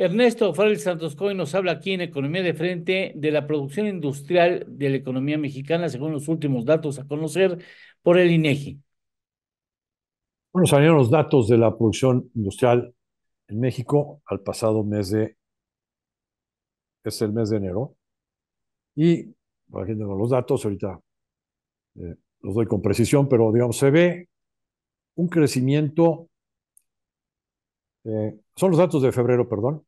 Ernesto Farrell Santos Coy nos habla aquí en Economía de Frente de la producción industrial de la economía mexicana, según los últimos datos a conocer por el INEGI. Bueno, salieron los datos de la producción industrial en México al pasado mes de. es el mes de enero. Y, para que tengo los datos, ahorita eh, los doy con precisión, pero digamos, se ve un crecimiento eh, son los datos de febrero, perdón,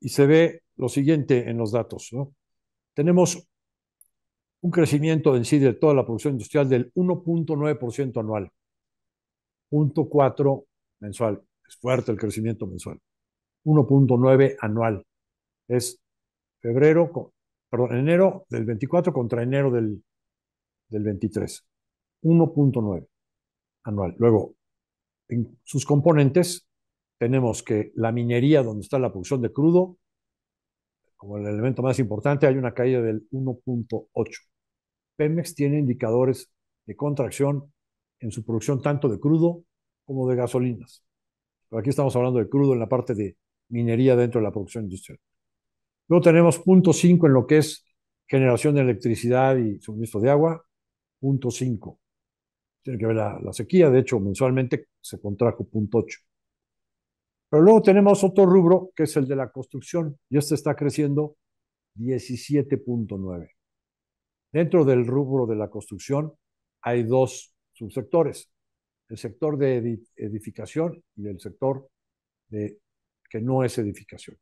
y se ve lo siguiente en los datos. Tenemos un crecimiento en sí de toda la producción industrial del 1.9% anual, 1.4% mensual. Es fuerte el crecimiento mensual. 1.9 anual. Es febrero, perdón, enero del 24 contra enero del, del 23. 1.9 anual. Luego, en sus componentes, tenemos que la minería, donde está la producción de crudo, como el elemento más importante, hay una caída del 1.8. Pemex tiene indicadores de contracción en su producción tanto de crudo como de gasolinas. Pero aquí estamos hablando de crudo en la parte de minería dentro de la producción industrial. Luego tenemos 0.5 en lo que es generación de electricidad y suministro de agua. 0.5. Tiene que ver la, la sequía, de hecho mensualmente se contrajo 0.8. Pero luego tenemos otro rubro, que es el de la construcción, y este está creciendo 17.9. Dentro del rubro de la construcción hay dos subsectores, el sector de edificación y el sector de, que no es edificación.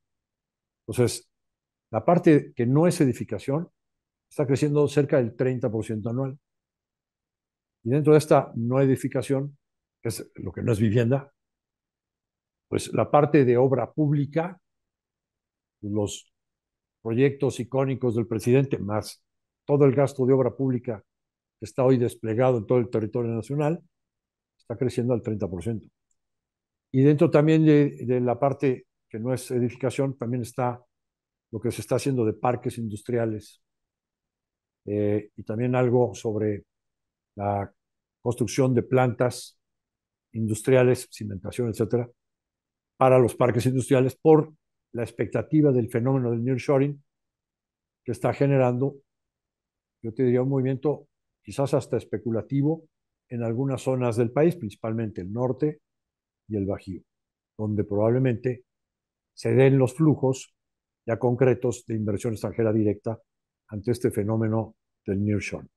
Entonces, la parte que no es edificación está creciendo cerca del 30% anual. Y dentro de esta no edificación, que es lo que no es vivienda, pues la parte de obra pública, los proyectos icónicos del presidente, más todo el gasto de obra pública que está hoy desplegado en todo el territorio nacional, está creciendo al 30%. Y dentro también de, la parte que no es edificación, también está lo que se está haciendo de parques industriales eh, y también algo sobre la construcción de plantas industriales, cimentación, etcétera, para los parques industriales por la expectativa del fenómeno del nearshoring que está generando, yo te diría, un movimiento quizás hasta especulativo en algunas zonas del país, principalmente el norte y el Bajío, donde probablemente se den los flujos ya concretos de inversión extranjera directa ante este fenómeno del nearshoring.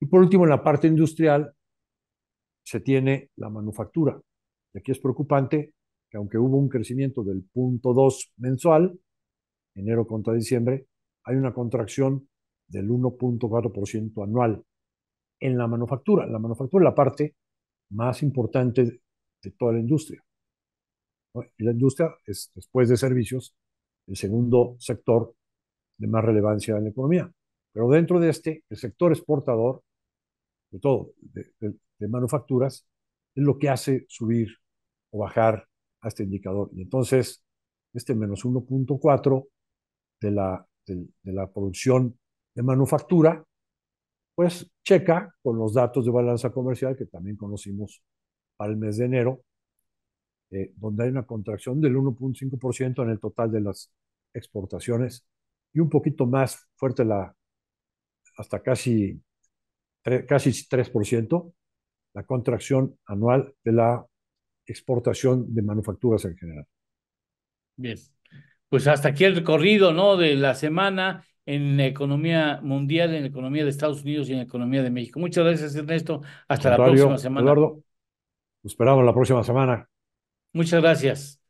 Y por último, en la parte industrial se tiene la manufactura. Y aquí es preocupante que aunque hubo un crecimiento del 0.2% mensual, enero contra diciembre, hay una contracción del 1.4% anual en la manufactura. La manufactura es la parte más importante de toda la industria. la industria es, después de servicios, el segundo sector de más relevancia en la economía. Pero dentro de este, el sector exportador, de todo, de manufacturas, es lo que hace subir o bajar a este indicador. Y entonces, este menos 1.4 de la, de, la producción de manufactura, pues checa con los datos de balanza comercial que también conocimos para el mes de enero, eh, donde hay una contracción del 1.5% en el total de las exportaciones y un poquito más fuerte la, hasta casi, casi 3%, la contracción anual de la exportación de manufacturas en general. Bien, pues hasta aquí el recorrido ¿no? de la semana en la economía mundial, en la economía de Estados Unidos y en la economía de México. Muchas gracias, Ernesto. Hasta la próxima semana. Eduardo, nos esperamos la próxima semana. Muchas gracias.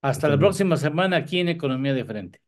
Hasta, la próxima semana aquí en Economía de Frente.